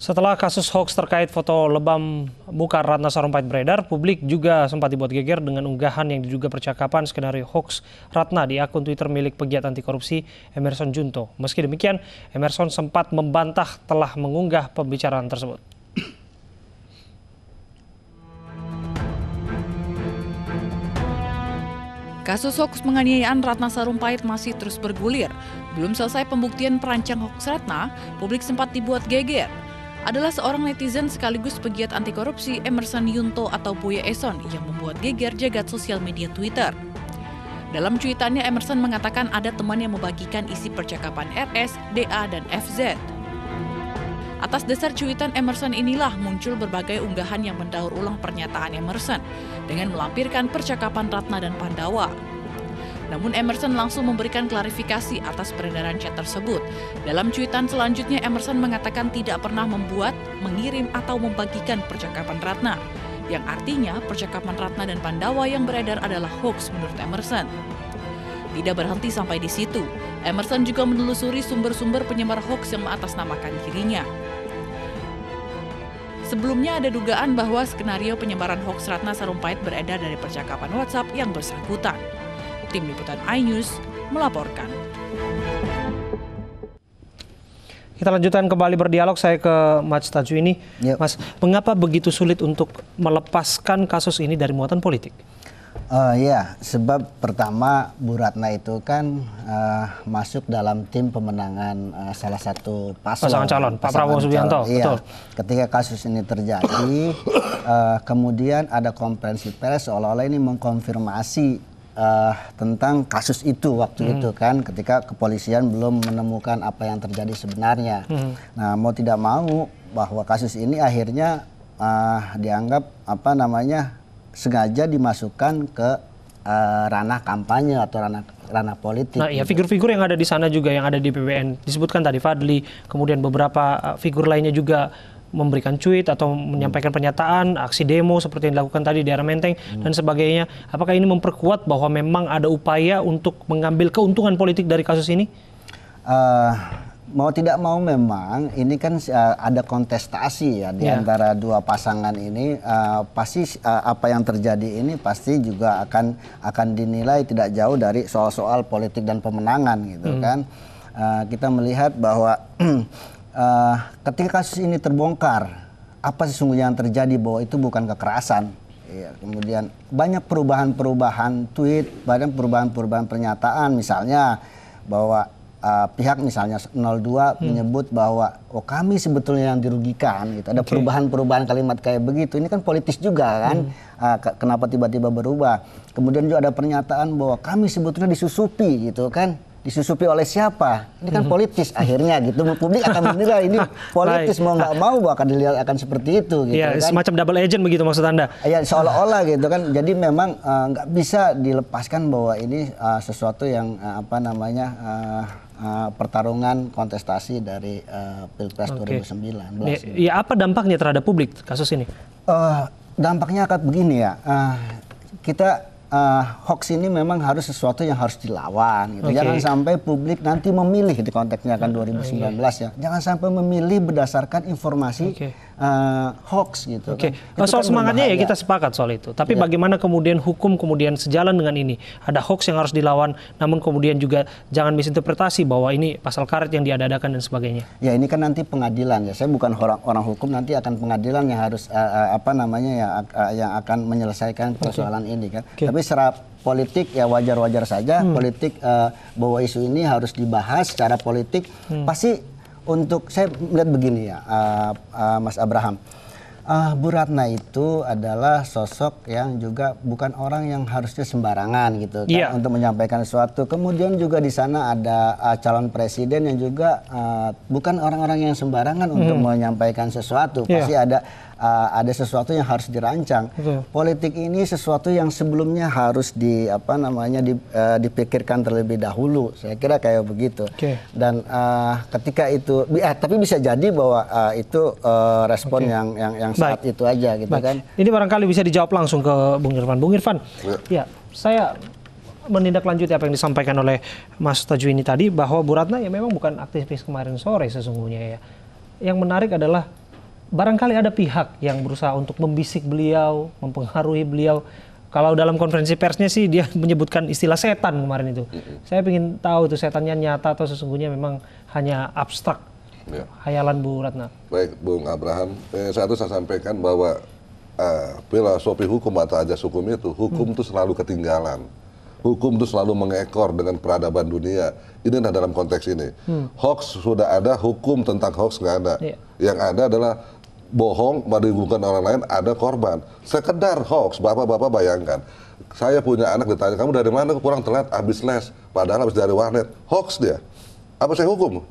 Setelah kasus hoax terkait foto lebam muka Ratna Sarumpait beredar, publik juga sempat dibuat geger dengan unggahan yang diduga percakapan skenario hoax Ratna di akun Twitter milik pegiat anti korupsi Emerson Junto. Meski demikian, Emerson sempat membantah telah mengunggah pembicaraan tersebut. Kasus hoax penganiayaan Ratna Sarumpait masih terus bergulir. Belum selesai pembuktian perancang hoax Ratna, publik sempat dibuat geger adalah seorang netizen sekaligus pegiat anti korupsi Emerson Yunto atau Buya Eson yang membuat geger jagat sosial media Twitter. Dalam cuitannya, Emerson mengatakan ada teman yang membagikan isi percakapan RS, DA, dan FZ. Atas dasar cuitan Emerson inilah muncul berbagai unggahan yang mendaur ulang pernyataan Emerson dengan melampirkan percakapan Ratna dan Pandawa. Namun Emerson langsung memberikan klarifikasi atas peredaran chat tersebut. Dalam cuitan selanjutnya, Emerson mengatakan tidak pernah membuat, mengirim, atau membagikan percakapan Ratna. Yang artinya percakapan Ratna dan Pandawa yang beredar adalah hoax menurut Emerson. Tidak berhenti sampai di situ, Emerson juga menelusuri sumber-sumber penyebar hoax yang mengatasnamakan dirinya. Sebelumnya ada dugaan bahwa skenario penyebaran hoax Ratna Sarumpait beredar dari percakapan WhatsApp yang bersangkutan. Tim Liputan iNews melaporkan. Kita lanjutkan kembali berdialog saya ke Mas Taju ini. Yep. Ya. Mas, mengapa begitu sulit untuk melepaskan kasus ini dari muatan politik? Uh, ya, sebab pertama Bu Ratna itu kan uh, masuk dalam tim pemenangan uh, salah satu paslon. Pasangan calon, Pak Prabowo Subianto. Iya, betul. Ketika kasus ini terjadi, uh, kemudian ada konferensi pers seolah-olah ini mengkonfirmasi uh, tentang kasus itu waktu hmm. itu kan ketika kepolisian belum menemukan apa yang terjadi sebenarnya. Hmm. Nah, mau tidak mau bahwa kasus ini akhirnya uh, dianggap apa namanya sengaja dimasukkan ke uh, ranah kampanye atau ranah ranah politik. Nah, iya gitu. figur-figur yang ada di sana juga yang ada di PBN disebutkan tadi Fadli, kemudian beberapa uh, figur lainnya juga memberikan cuit atau menyampaikan pernyataan aksi demo seperti yang dilakukan tadi di daerah Menteng hmm. dan sebagainya. Apakah ini memperkuat bahwa memang ada upaya untuk mengambil keuntungan politik dari kasus ini? Uh, mau tidak mau memang ini kan uh, ada kontestasi ya di yeah. antara dua pasangan ini uh, pasti uh, apa yang terjadi ini pasti juga akan akan dinilai tidak jauh dari soal-soal politik dan pemenangan gitu hmm. kan. Uh, kita melihat bahwa uh, ketika kasus ini terbongkar, apa sesungguhnya yang terjadi bahwa itu bukan kekerasan. Ya, kemudian banyak perubahan-perubahan tweet, banyak perubahan-perubahan pernyataan misalnya bahwa uh, pihak misalnya 02 hmm. menyebut bahwa oh kami sebetulnya yang dirugikan gitu. Ada perubahan-perubahan kalimat kayak begitu. Ini kan politis juga kan. Hmm. Uh, kenapa tiba-tiba berubah? Kemudian juga ada pernyataan bahwa kami sebetulnya disusupi gitu kan disusupi oleh siapa? Ini kan mhm. politis akhirnya gitu. Publik akan menilai ini politis mau nggak mau akan dilihat akan seperti itu gitu ya, kan. semacam double agent begitu maksud Anda. Ya seolah-olah gitu kan. Jadi memang eh, nggak uh, bisa dilepaskan bahwa ini uh, sesuatu yang uh, apa namanya uh, Uh, pertarungan kontestasi dari uh, Pilpres okay. 2009. Ya, ya apa dampaknya terhadap publik kasus ini? Uh, dampaknya akan begini ya. Uh, kita uh, hoax ini memang harus sesuatu yang harus dilawan gitu. Okay. Jangan sampai publik nanti memilih di konteksnya kan 2019 okay. Iya. ya. Jangan sampai memilih berdasarkan informasi okay uh, hoax gitu. Oke, okay. soal kan semangatnya ya kita sepakat soal itu. Tapi yeah. bagaimana kemudian hukum kemudian sejalan dengan ini? Ada hoax yang harus dilawan, namun kemudian juga jangan misinterpretasi bahwa ini pasal karet yang diadakan dan sebagainya. Ya ini kan nanti pengadilan ya. Saya bukan orang orang hukum, nanti akan pengadilan yang harus uh, uh, apa namanya ya uh, yang akan menyelesaikan persoalan okay. ini kan. Okay. Tapi serap politik ya wajar-wajar saja. Hmm. Politik uh, bahwa isu ini harus dibahas secara politik hmm. pasti untuk saya melihat begini ya, uh, uh, Mas Abraham. Uh, Bu Ratna itu adalah sosok yang juga bukan orang yang harusnya sembarangan gitu kan yeah. untuk menyampaikan sesuatu. Kemudian juga di sana ada uh, calon presiden yang juga uh, bukan orang-orang yang sembarangan hmm. untuk menyampaikan sesuatu. Yeah. Pasti ada uh, ada sesuatu yang harus dirancang. Betul. Politik ini sesuatu yang sebelumnya harus di apa namanya di, uh, dipikirkan terlebih dahulu. Saya kira kayak begitu. Okay. Dan uh, ketika itu, eh, tapi bisa jadi bahwa uh, itu uh, respon okay. yang yang yang saat itu aja gitu Baik. kan. Ini barangkali bisa dijawab langsung ke Bung Irfan. Bung Irfan, ya, ya saya menindaklanjuti apa yang disampaikan oleh Mas ini tadi bahwa Bu Ratna ya memang bukan aktivis kemarin sore sesungguhnya ya. Yang menarik adalah barangkali ada pihak yang berusaha untuk membisik beliau, mempengaruhi beliau. Kalau dalam konferensi persnya sih dia menyebutkan istilah setan kemarin itu. Mm-hmm. Saya ingin tahu itu setannya nyata atau sesungguhnya memang hanya abstrak. yeah. Hayalan Bu Ratna. Baik, Bung Abraham. Eh, satu saya sampaikan bahwa eh, sopi hukum atau aja hukum itu, hukum itu hmm. selalu ketinggalan. Hukum itu selalu mengekor dengan peradaban dunia. Ini nah dalam konteks ini. Hmm. Hoax sudah ada, hukum tentang hoax nggak ada. Yeah. Yang ada adalah bohong merugikan orang lain ada korban sekedar hoax bapak-bapak bayangkan saya punya anak ditanya kamu dari mana kurang telat habis les padahal habis dari warnet hoax dia apa saya hukum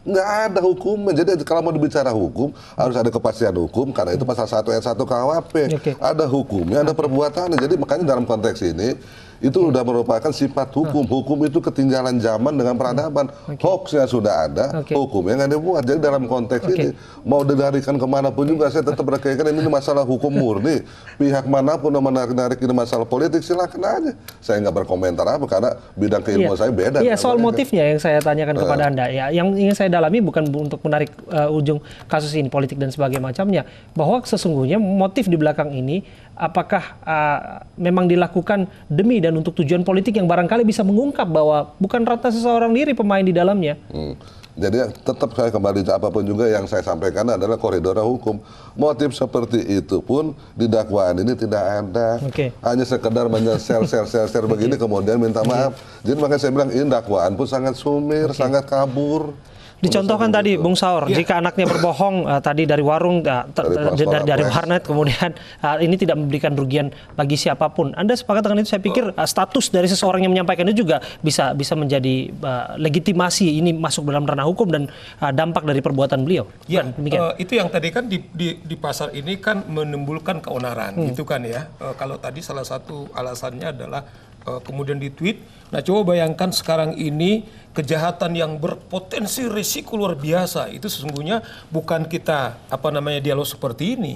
nggak ada hukum. jadi kalau mau bicara hukum harus ada kepastian hukum karena itu pasal satu ayat satu KUHP okay. ada hukumnya ada perbuatannya jadi makanya dalam konteks ini itu sudah merupakan sifat hukum. Ah. Hukum itu ketinggalan zaman dengan peradaban. Ah. Okay. Hoaxnya sudah ada, okay. yang ada buat. Jadi dalam konteks okay. ini mau dilarikan pun juga saya tetap berkeyakinan ini masalah hukum murni. Pihak manapun yang menarik-narik ini masalah politik silahkan aja. Saya nggak berkomentar apa karena bidang keilmuan yeah. saya beda. Iya yeah, soal motifnya yang saya tanyakan uh. kepada anda ya. Yang ingin saya dalami bukan untuk menarik uh, ujung kasus ini politik dan sebagainya macamnya. Bahwa sesungguhnya motif di belakang ini apakah uh, memang dilakukan demi dan untuk tujuan politik yang barangkali bisa mengungkap bahwa bukan rata seseorang diri pemain di dalamnya. Hmm. Jadi tetap saya kembali apapun juga yang saya sampaikan adalah koridor hukum. Motif seperti itu pun di dakwaan ini tidak ada. Okay. Hanya sekedar menyel sel sel sel begini kemudian minta maaf. Okay. Jadi makanya saya bilang ini dakwaan pun sangat sumir, okay. sangat kabur. Dicontohkan tadi gitu. Bung Saur, ya. jika anaknya berbohong uh, tadi dari warung uh, dari, dari, dari warnet kemudian uh, ini tidak memberikan rugian bagi siapapun. Anda sepakat dengan itu? Saya pikir uh, status dari seseorang yang menyampaikan itu juga bisa bisa menjadi uh, legitimasi ini masuk dalam ranah hukum dan uh, dampak dari perbuatan beliau. Ya, kan, Uh, itu yang tadi kan di, di di pasar ini kan menimbulkan keonaran, hmm. gitu kan ya. Uh, kalau tadi salah satu alasannya adalah Eh, kemudian ditweet. Nah, coba bayangkan sekarang ini kejahatan yang berpotensi risiko luar biasa itu sesungguhnya bukan kita apa namanya dialog seperti ini.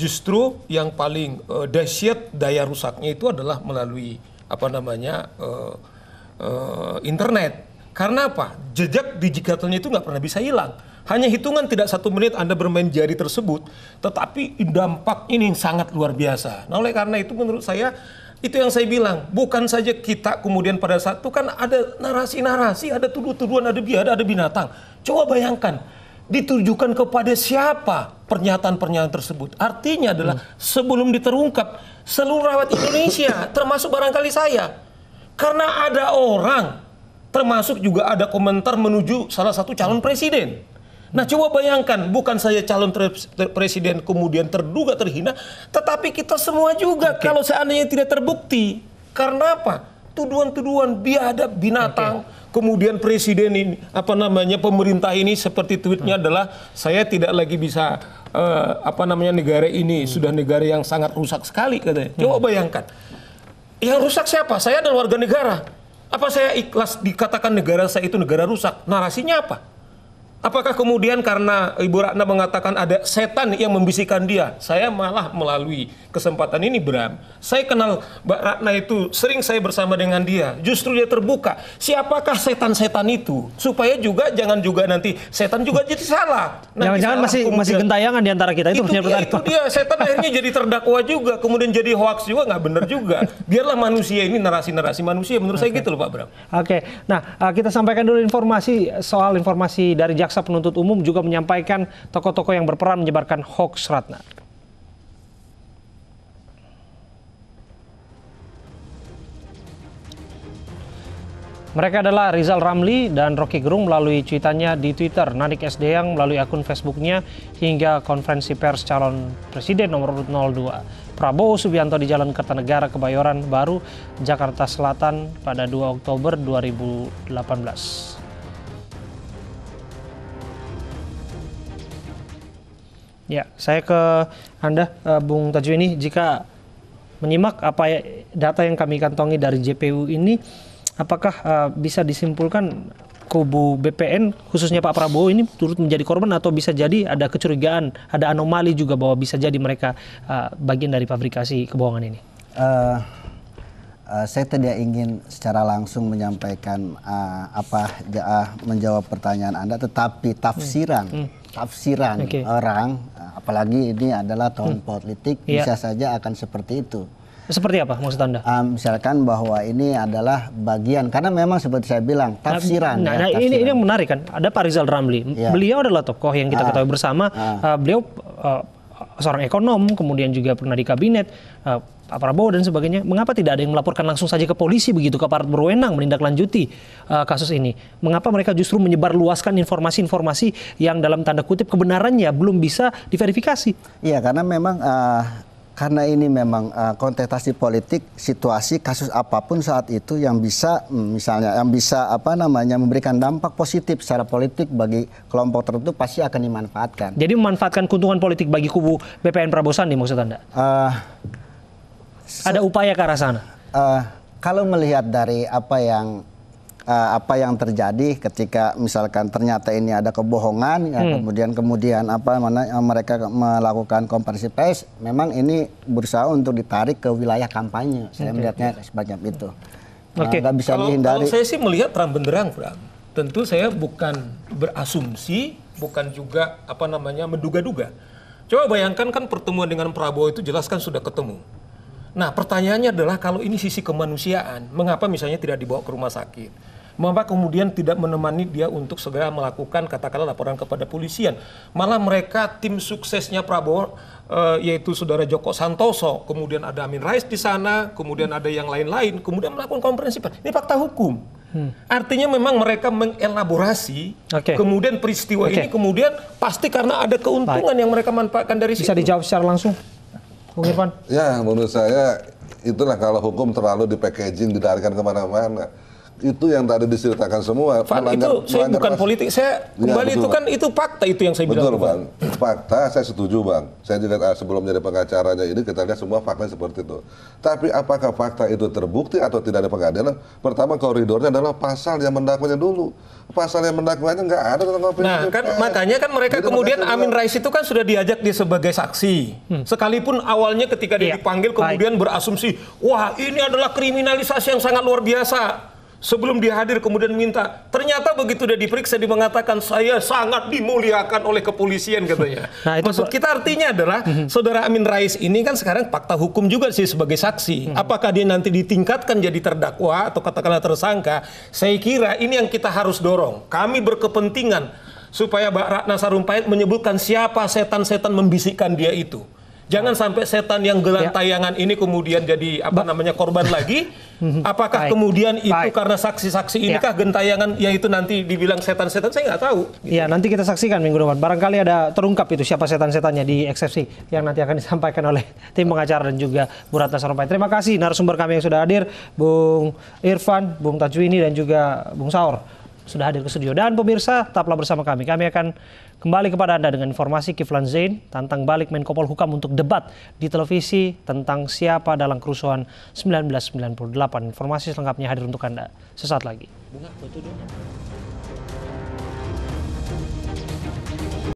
Justru yang paling uh, dahsyat daya rusaknya itu adalah melalui apa namanya uh, uh, internet. Karena apa? Jejak digitalnya itu nggak pernah bisa hilang. Hanya hitungan tidak satu menit Anda bermain jari tersebut, tetapi dampak ini sangat luar biasa. Nah, oleh karena itu menurut saya itu yang saya bilang, bukan saja kita kemudian pada saat itu kan ada narasi-narasi, ada tuduh-tuduhan, ada biada, ada binatang. Coba bayangkan, ditujukan kepada siapa pernyataan-pernyataan tersebut. Artinya adalah hmm. sebelum diterungkap seluruh rakyat Indonesia, termasuk barangkali saya. Karena ada orang, termasuk juga ada komentar menuju salah satu calon presiden. Nah coba bayangkan, bukan saya calon presiden kemudian terduga terhina, tetapi kita semua juga okay. kalau seandainya tidak terbukti. Karena apa? Tuduhan-tuduhan biadab binatang. Okay. Kemudian presiden ini, apa namanya pemerintah ini seperti tweetnya hmm. adalah saya tidak lagi bisa uh, apa namanya negara ini hmm. sudah negara yang sangat rusak sekali katanya. Hmm. Coba bayangkan, yang rusak siapa? Saya dan warga negara. Apa saya ikhlas dikatakan negara saya itu negara rusak? Narasinya apa? Apakah kemudian karena Ibu Ratna mengatakan ada setan yang membisikkan dia? Saya malah melalui kesempatan ini Bram. Saya kenal Mbak Ratna itu sering saya bersama dengan dia. Justru dia terbuka. Siapakah setan-setan itu? Supaya juga jangan juga nanti setan juga hmm. jadi salah. Jangan-jangan masih masih gentayangan di antara kita itu. Itu dia, itu dia setan akhirnya jadi terdakwa juga, kemudian jadi hoax juga nggak benar juga. Biarlah manusia ini narasi-narasi manusia menurut okay. saya gitu loh Pak Bram. Oke. Okay. Nah, eh, kita sampaikan dulu informasi soal informasi dari Jaksa jaksa penuntut umum juga menyampaikan tokoh-tokoh yang berperan menyebarkan hoax Ratna. Mereka adalah Rizal Ramli dan Rocky Gerung melalui cuitannya di Twitter, Nanik SD yang melalui akun Facebooknya hingga konferensi pers calon presiden nomor urut 02. Prabowo Subianto di Jalan Kertanegara Kebayoran Baru, Jakarta Selatan pada 2 Oktober 2018. Ya, saya ke Anda, eh, Bung ini, Jika menyimak apa ya, data yang kami kantongi dari JPU ini, apakah uh, bisa disimpulkan kubu BPN khususnya Pak Prabowo ini turut menjadi korban atau bisa jadi ada kecurigaan, ada anomali juga bahwa bisa jadi mereka uh, bagian dari fabrikasi kebohongan ini? Uh, uh, saya tidak ingin secara langsung menyampaikan uh, apa uh, menjawab pertanyaan Anda, tetapi tafsiran. Hmm. Hmm tafsiran okay. orang, apalagi ini adalah tahun hmm. politik, yeah. bisa saja akan seperti itu. Seperti apa maksud Anda? Uh, misalkan bahwa ini adalah bagian karena memang seperti saya bilang nah, tafsiran. Nah, ya, nah tafsiran. ini ini yang menarik kan. Ada Pak Rizal Ramli. yeah. Beliau adalah tokoh yang kita uh, ketahui bersama. uh. Uh, beliau uh, seorang ekonom, kemudian juga pernah di kabinet. Pak Prabowo dan sebagainya, mengapa tidak ada yang melaporkan langsung saja ke polisi begitu ke aparat berwenang menindaklanjuti uh, kasus ini? Mengapa mereka justru menyebarluaskan informasi-informasi yang dalam tanda kutip kebenarannya belum bisa diverifikasi? Iya, karena memang uh, karena ini memang uh, kontestasi politik, situasi kasus apapun saat itu yang bisa mm, misalnya yang bisa apa namanya memberikan dampak positif secara politik bagi kelompok tertentu pasti akan dimanfaatkan. Jadi memanfaatkan keuntungan politik bagi kubu BPN Prabowo Sandi maksud Anda? Uh, ada upaya ke arah sana. Uh, kalau melihat dari apa yang uh, apa yang terjadi ketika misalkan ternyata ini ada kebohongan ya, hmm. kemudian kemudian apa mana eh, mereka melakukan konversi pers memang ini berusaha untuk ditarik ke wilayah kampanye saya okay. melihatnya sebanyak itu okay. Nah, bisa kalau, kalau saya sih melihat terang benderang Frank tentu saya bukan berasumsi bukan juga apa namanya menduga-duga coba bayangkan kan pertemuan dengan Prabowo itu jelas kan sudah ketemu Nah, pertanyaannya adalah kalau ini sisi kemanusiaan, mengapa misalnya tidak dibawa ke rumah sakit? Mengapa kemudian tidak menemani dia untuk segera melakukan katakanlah laporan kepada polisian? Malah mereka tim suksesnya Prabowo e, yaitu saudara Joko Santoso, kemudian ada Amin Rais di sana, kemudian ada yang lain-lain, kemudian melakukan konferensi pers. Ini fakta hukum. Hmm. Artinya memang mereka mengelaborasi, okay. kemudian peristiwa okay. ini kemudian pasti karena ada keuntungan Baik. yang mereka manfaatkan dari Bisa situ. Bisa dijawab secara langsung? Bung Irfan? Ya, menurut saya itulah kalau hukum terlalu di packaging, didarikan kemana-mana itu yang tadi diceritakan semua. Pak, melanggar, itu saya bukan politik. Saya ya, kembali ya, itu kan itu fakta itu yang saya betul, bilang. Betul, Bang. Fakta saya setuju, Bang. Saya juga ah, sebelum jadi pengacaranya ini kita lihat semua fakta seperti itu. Tapi apakah fakta itu terbukti atau tidak ada pengadilan? Pertama koridornya adalah pasal yang mendakwanya dulu. Pasal yang mendakwanya nggak ada tentang konflik. Nah, kan eh. makanya kan mereka jadi kemudian Amin Rais itu kan sudah diajak dia sebagai saksi. Hmm. Sekalipun awalnya ketika dia ya. dipanggil kemudian Baik. berasumsi, wah ini adalah kriminalisasi yang sangat luar biasa sebelum dihadir kemudian minta. Ternyata begitu dia diperiksa dia mengatakan saya sangat dimuliakan oleh kepolisian katanya. Nah, itu Maksud kita artinya adalah mhm. saudara Amin Rais ini kan sekarang fakta hukum juga sih sebagai saksi. Mhm. Apakah dia nanti ditingkatkan jadi terdakwa atau katakanlah tersangka? Saya kira ini yang kita harus dorong. Kami berkepentingan supaya Mbak Ratna Sarumpait menyebutkan siapa setan-setan membisikkan dia itu. Jangan sampai setan yang gelang ya. ini kemudian jadi apa namanya korban lagi. Apakah Baik. kemudian itu Baik. karena saksi-saksi ya. inikah ya. gentayangan yang itu nanti dibilang setan-setan? Saya nggak tahu. Gitu. Ya nanti kita saksikan minggu depan. Barangkali ada terungkap itu siapa setan-setannya di eksepsi yang nanti akan disampaikan oleh tim pengacara dan juga Bu Ratna Sarumpait. Terima kasih narasumber kami yang sudah hadir, Bung Irfan, Bung Tajwini dan juga Bung Saur sudah hadir ke studio. Dan pemirsa, tetaplah bersama kami. Kami akan kembali kepada Anda dengan informasi Kiflan Zain tentang balik Menko Polhukam untuk debat di televisi tentang siapa dalam kerusuhan 1998. Informasi selengkapnya hadir untuk Anda sesaat lagi. Bunga,